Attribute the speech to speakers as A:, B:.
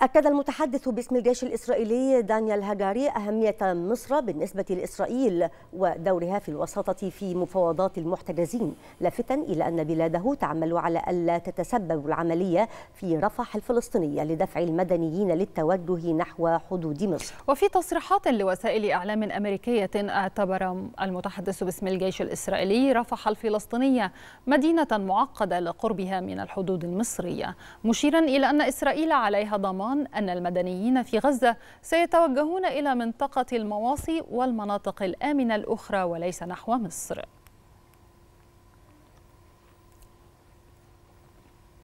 A: أكد المتحدث باسم الجيش الإسرائيلي دانيال هاجاري أهمية مصر بالنسبة لإسرائيل ودورها في الوساطة في مفاوضات المحتجزين لافتا إلى أن بلاده تعمل على ألا تتسبب العملية في رفح الفلسطينية لدفع المدنيين للتوجه نحو حدود مصر
B: وفي تصريحات لوسائل إعلام أمريكية اعتبر المتحدث باسم الجيش الإسرائيلي رفح الفلسطينية مدينة معقدة لقربها من الحدود المصرية مشيرا إلى أن إسرائيل عليها ضمان أيضا أن المدنيين في غزة سيتوجهون إلى منطقة المواصي والمناطق الآمنة الأخرى وليس نحو مصر